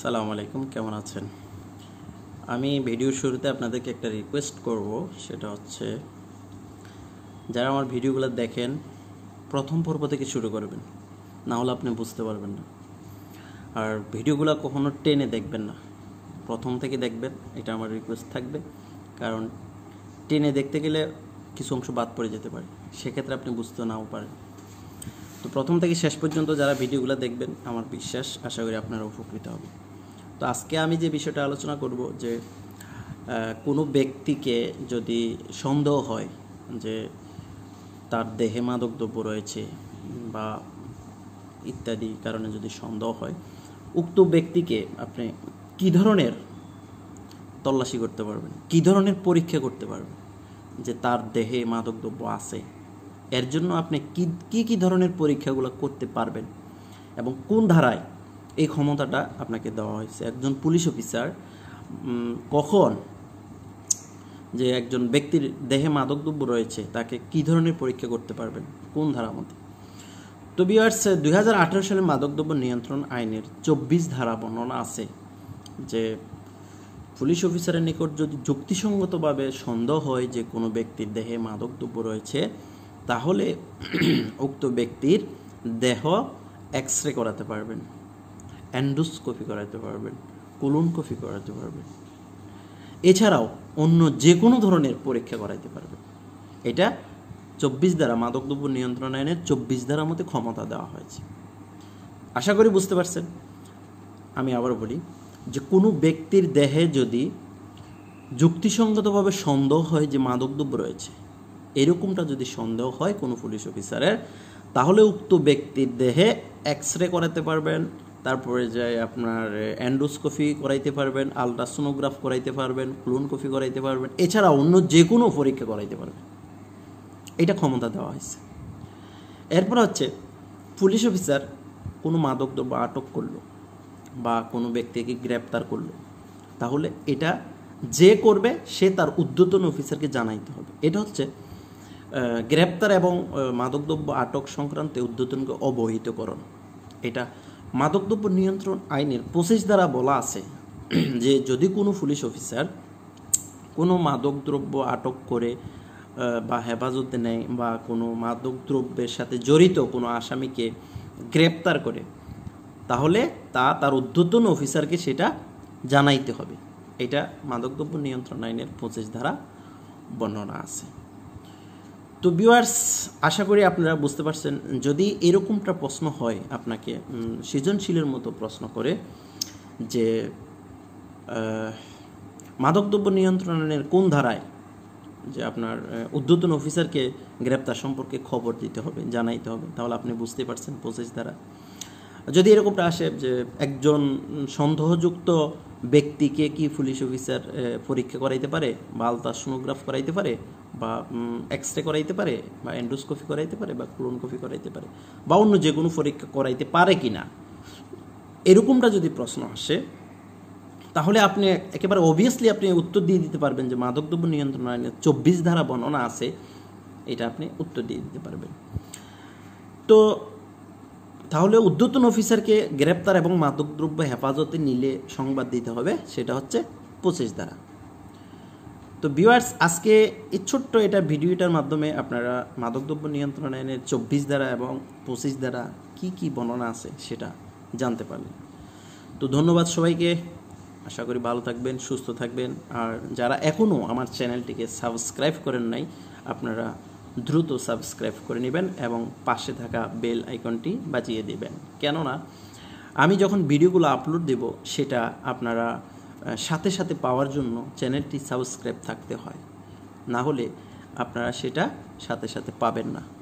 সালাম আলাইকুম কেমন আছেন আমি ভিডিওর শুরুতে আপনাদেরকে একটা রিকোয়েস্ট করব সেটা হচ্ছে যারা আমার ভিডিওগুলো দেখেন প্রথম পর্ব থেকে শুরু করবেন না হলে আপনি বুঝতে পারবেন না আর ভিডিওগুলো কখনো টেনে দেখবেন না প্রথম থেকে দেখবেন এটা আমার রিকোয়েস্ট থাকবে কারণ টেনে দেখতে গেলে কিছু অংশ বাদ পড়ে যেতে পারে সেক্ষেত্রে আপনি বুঝতে নাও পারেন তো প্রথম থেকে শেষ পর্যন্ত যারা ভিডিওগুলো দেখবেন আমার বিশ্বাস আশা করি আপনারা উপকৃত হবেন তো আজকে আমি যে বিষয়টা আলোচনা করব যে কোনো ব্যক্তিকে যদি সন্দেহ হয় যে তার দেহে মাদকদ্রব্য রয়েছে বা ইত্যাদি কারণে যদি সন্দেহ হয় উক্ত ব্যক্তিকে আপনি কি ধরনের তল্লাশি করতে পারবেন কি ধরনের পরীক্ষা করতে পারবেন যে তার দেহে মাদকদ্রব্য আছে এর জন্য আপনি কি কি ধরনের পরীক্ষাগুলো করতে পারবেন এবং কোন ধারায় এই ক্ষমতাটা আপনাকে দেওয়া হয়েছে একজন পুলিশ অফিসার কখন যে একজন ব্যক্তির দেহে মাদকদ্রব্য রয়েছে তাকে কি ধরনের পরীক্ষা করতে পারবেন কোন ধারা মতে তো বিয়ার্স দুই সালে মাদকদ্রব্য নিয়ন্ত্রণ আইনের চব্বিশ ধারা বর্ণনা আছে যে পুলিশ অফিসারের নিকট যদি যুক্তিসঙ্গতভাবে সন্দেহ হয় যে কোনো ব্যক্তির দেহে মাদকদ্রব্য রয়েছে তাহলে উক্ত ব্যক্তির দেহ এক্স রে করাতে পারবেন অ্যান্ডোস্কোপি করাতে পারবেন কোলনকপি করাতে পারবেন এছাড়াও অন্য যে কোনো ধরনের পরীক্ষা করাইতে পারবেন এটা চব্বিশ দ্বারা মাদকদ্রব্য নিয়ন্ত্রণ আইনের চব্বিশ দ্বারা মতে ক্ষমতা দেওয়া হয়েছে আশা করি বুঝতে পারছেন আমি আবার বলি যে কোনো ব্যক্তির দেহে যদি যুক্তিসঙ্গতভাবে সন্দেহ হয় যে মাদকদ্রব্য রয়েছে এরকমটা যদি সন্দেহ হয় কোনো পুলিশ অফিসারের তাহলে উক্ত ব্যক্তির দেহে এক্স রে করাতে পারবেন তারপরে যায় আপনার অ্যান্ডোস্কোপি করাইতে পারবেন আলট্রাসোনোগ্রাফ করাইতে পারবেন ক্লোনকপি করাইতে পারবেন এছাড়া অন্য যে কোনো পরীক্ষা করাইতে পারবেন এটা ক্ষমতা দেওয়া হয়েছে এরপর হচ্ছে পুলিশ অফিসার কোনো মাদকদ্রব্য আটক করলো বা কোনো ব্যক্তিকে গ্রেপ্তার করলো তাহলে এটা যে করবে সে তার উদ্যতন অফিসারকে জানাইতে হবে এটা হচ্ছে গ্রেপ্তার এবং মাদকদ্রব্য আটক সংক্রান্তে উদ্যতনকে অবহিতকরণ এটা মাদকদ্রব্য নিয়ন্ত্রণ আইনের পঁচিশ দ্বারা বলা আছে যে যদি কোনো পুলিশ অফিসার কোনো মাদকদ্রব্য আটক করে বা হেফাজতে নেয় বা কোনো মাদকদ্রব্যের সাথে জড়িত কোনো আসামিকে গ্রেপ্তার করে তাহলে তা তার ঊর্ধ্বতন অফিসারকে সেটা জানাইতে হবে এটা মাদকদ্রব্য নিয়ন্ত্রণ আইনের পঁচিশ ধারা বর্ণনা আছে তো ভিউয়ার্স আশা করি আপনারা বুঝতে পারছেন যদি এরকমটা প্রশ্ন হয় আপনাকে সৃজনশীলের মতো প্রশ্ন করে যে মাদকদ্রব্য নিয়ন্ত্রণের কোন ধারায় যে আপনার উদ্বোধন অফিসারকে গ্রেপ্তার সম্পর্কে খবর দিতে হবে জানাইতে হবে তাহলে আপনি বুঝতে পারছেন প্রসেস দ্বারা যদি এরকমটা আসে যে একজন সন্দেহযুক্ত ব্যক্তিকে কি পুলিশ অফিসার পরীক্ষা করাইতে পারে বা আলতা সোনোগ্রাফ করাইতে পারে বা এক্স রে করাইতে পারে বা এন্ডোস্কোপি করাইতে পারে বা কপি করাইতে পারে বা অন্য যে কোনো পরীক্ষা করাইতে পারে কি না এরকমটা যদি প্রশ্ন আসে তাহলে আপনি একেবারে অবভিয়াসলি আপনি উত্তর দিয়ে দিতে পারবেন যে মাদকদ্রব্য নিয়ন্ত্রণ আইনে চব্বিশ ধারা বর্ণনা আছে এটা আপনি উত্তর দিয়ে দিতে পারবেন তো তাহলে উদ্যতন অফিসারকে গ্রেপ্তার এবং মাদকদ্রব্য হেফাজতে নিলে সংবাদ দিতে হবে সেটা হচ্ছে পঁচিশ ধারা তো ভিউয়ার্স আজকে এই ছোট্ট এটা ভিডিওটার মাধ্যমে আপনারা মাদকদ্রব্য নিয়ন্ত্রণ আইনের চব্বিশ দ্বারা এবং পঁচিশ দ্বারা কি কি বর্ণনা আছে সেটা জানতে পারলেন তো ধন্যবাদ সবাইকে আশা করি ভালো থাকবেন সুস্থ থাকবেন আর যারা এখনও আমার চ্যানেলটিকে সাবস্ক্রাইব করেন নাই আপনারা দ্রুত সাবস্ক্রাইব করে নেবেন এবং পাশে থাকা বেল আইকনটি বাজিয়ে দেবেন কেননা আমি যখন ভিডিওগুলো আপলোড দেব সেটা আপনারা সাথে সাথে পাওয়ার জন্য চ্যানেলটি সাবস্ক্রাইব থাকতে হয় না হলে আপনারা সেটা সাথে সাথে পাবেন না